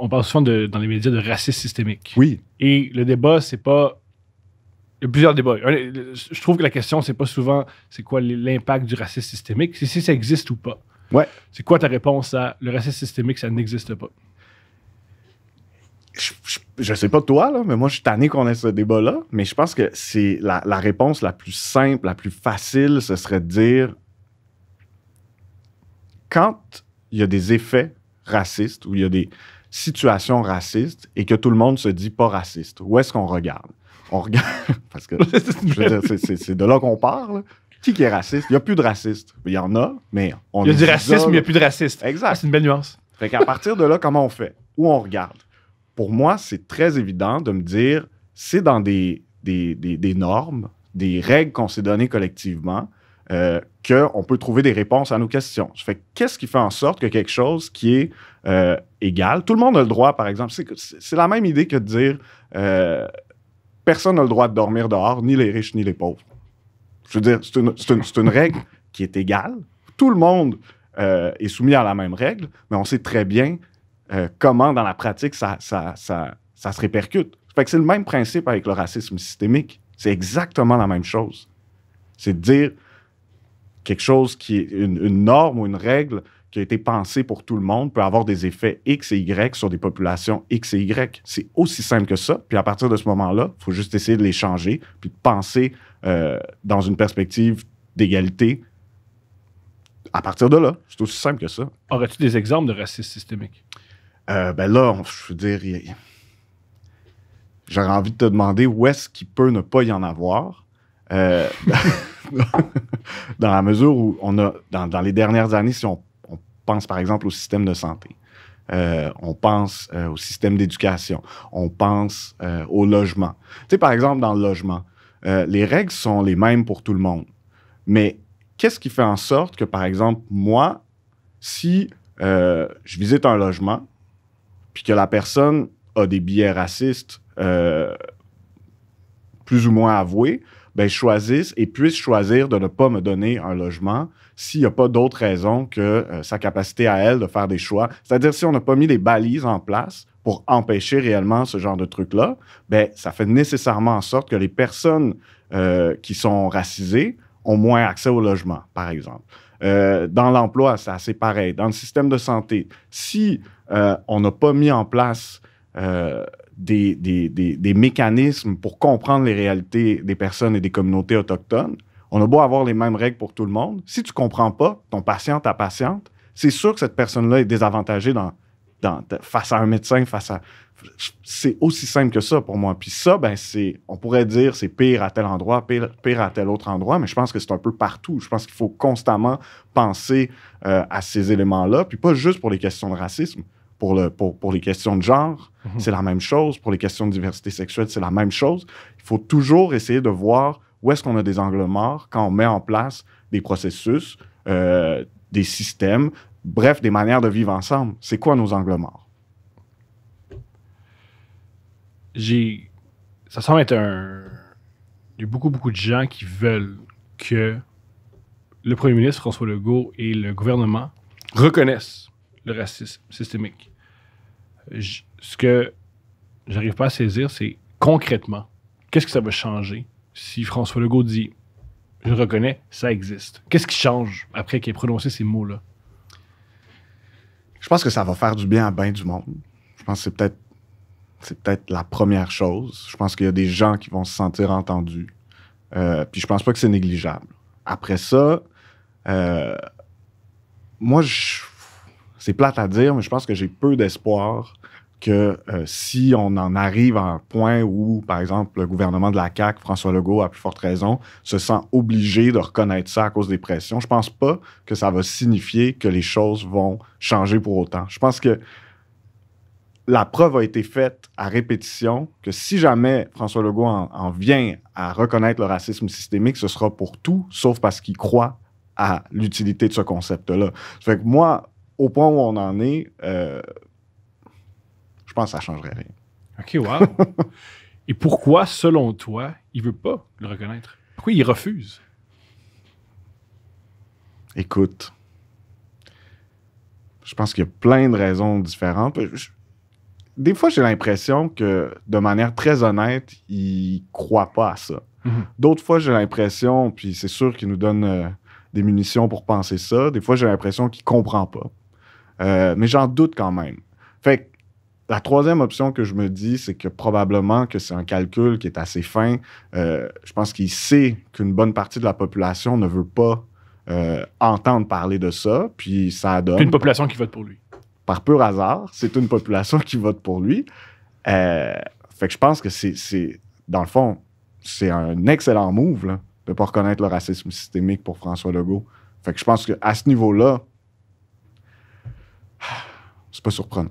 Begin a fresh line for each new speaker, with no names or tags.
on parle souvent de, dans les médias de racisme systémique. Oui. Et le débat, c'est pas. Il y a plusieurs débats. Je trouve que la question, c'est pas souvent c'est quoi l'impact du racisme systémique, c'est si ça existe ou pas. Ouais. C'est quoi ta réponse à le racisme systémique, ça n'existe pas?
Je, sais pas toi, là, mais moi, je suis tanné qu'on ait ce débat-là. Mais je pense que c'est la, la, réponse la plus simple, la plus facile, ce serait de dire quand il y a des effets racistes ou il y a des, situation raciste et que tout le monde se dit pas raciste, où est-ce qu'on regarde? On regarde, parce que c'est de là qu'on parle. Qui qui est raciste? Il n'y a plus de raciste. Il y en a, mais on Il y a du racisme, mais il n'y a plus de raciste. Exact. Ah, c'est une belle nuance. Fait qu'à partir de là, comment on fait? Où on regarde? Pour moi, c'est très évident de me dire, c'est dans des, des, des normes, des règles qu'on s'est données collectivement, euh, qu'on peut trouver des réponses à nos questions. Je fais qu'est-ce qui fait en sorte que quelque chose qui est euh, égal, tout le monde a le droit, par exemple, c'est la même idée que de dire euh, personne n'a le droit de dormir dehors, ni les riches ni les pauvres. Je veux dire, c'est une, règle qui est égale. Tout le monde est soumis à la même règle, mais on sait très bien comment, dans la pratique, ça, ça, ça, ça se répercute. que c'est le même principe avec le racisme systémique. C'est exactement la même chose. C'est de dire, quelque chose qui est une, norme ou une règle qui a été pensée pour tout le monde peut avoir des effets X et Y sur des populations X et Y. C'est aussi simple que ça. Puis à partir de ce moment-là, il faut juste essayer de les changer, puis de penser euh, dans une perspective d'égalité à partir de là. C'est aussi simple que ça.
Aurais-tu des exemples de racisme systémique?
Euh, ben là, je veux dire, j'aurais envie de te demander où est-ce qu'il peut ne pas y en avoir. Euh, dans la mesure où on a, dans, les dernières années, si on, pense par exemple au système de santé, euh, on pense euh, au système d'éducation, on pense euh, au logement. Tu sais, par exemple, dans le logement, les règles sont les mêmes pour tout le monde. Mais qu'est-ce qui fait en sorte que, par exemple, moi, si je visite un logement, puis que la personne a des billets racistes, plus ou moins avouées, ben, choisissent et puissent choisir de ne pas me donner un logement s'il n'y a pas d'autre raison que euh, sa capacité à elle de faire des choix. C'est-à-dire, si on n'a pas mis des balises en place pour empêcher réellement ce genre de truc-là, ben, ça fait nécessairement en sorte que les personnes euh, qui sont racisées ont moins accès au logement, par exemple. Euh, dans l'emploi, c'est assez pareil. Dans le système de santé, si on n'a pas mis en place des, mécanismes pour comprendre les réalités des personnes et des communautés autochtones. On a beau avoir les mêmes règles pour tout le monde. Si tu ne comprends pas ton patient, ta patiente, c'est sûr que cette personne-là est désavantagée dans, face à un médecin, face à. C'est aussi simple que ça pour moi. Puis ça, ben, c'est, on pourrait dire c'est pire à tel endroit, pire, à tel autre endroit, mais je pense que c'est un peu partout. Je pense qu'il faut constamment penser euh, à ces éléments-là, puis pas juste pour les questions de racisme, pour, le, pour, les questions de genre, mhm. c'est la même chose. Pour les questions de diversité sexuelle, c'est la même chose. Il faut toujours essayer de voir où est-ce qu'on a des angles morts quand on met en place des processus, euh, des systèmes, bref, des manières de vivre ensemble. C'est quoi nos angles morts?
J'ai. Ça semble être un. Il y a beaucoup, beaucoup de gens qui veulent que le premier ministre François Legault et le gouvernement reconnaissent le racisme systémique. ce que j'arrive pas à saisir, c'est concrètement, qu'est-ce que ça va changer si François Legault dit je reconnais, ça existe. Qu'est-ce qui change après qu'il ait prononcé ces mots-là?
Je pense que ça va faire du bien à bien du monde. Je pense que c'est peut-être c'est peut-être la première chose. Je pense qu'il y a des gens qui vont se sentir entendus. Euh, puis je pense pas que c'est négligeable. Après ça, euh, moi, je c'est plate à dire, mais je pense que j'ai peu d'espoir que euh, si on en arrive à un point où, par exemple, le gouvernement de la CAQ, François Legault, à plus forte raison, se sent obligé de reconnaître ça à cause des pressions, je pense pas que ça va signifier que les choses vont changer pour autant. Je pense que la preuve a été faite à répétition que si jamais François Legault en, vient à reconnaître le racisme systémique, ce sera pour tout, sauf parce qu'il croit à l'utilité de ce concept-là. Fait que moi, au point où on en est, euh, je pense que ça ne changerait rien.
OK, wow.
Et pourquoi, selon toi,
il ne veut pas le reconnaître? Pourquoi il refuse?
Écoute, je pense qu'il y a plein de raisons différentes. des fois, j'ai l'impression que, de manière très honnête, il croit pas à ça. Mhm. D'autres fois, j'ai l'impression, puis c'est sûr qu'il nous donne euh, des munitions pour penser ça. Des fois, j'ai l'impression qu'il comprend pas. Euh, mais j'en doute quand même. Fait que la troisième option que je me dis, c'est que probablement que c'est un calcul qui est assez fin. Euh, je pense qu'il sait qu'une bonne partie de la population ne veut pas euh, entendre parler de ça, puis ça donne. une population qui vote pour lui. Par pur hasard, c'est une population qui vote pour lui. fait que je pense que c'est, dans le fond, c'est un excellent move là, de ne pas reconnaître le racisme systémique pour François Legault. Fait que je pense qu'à ce niveau-là, c'est pas surprenant.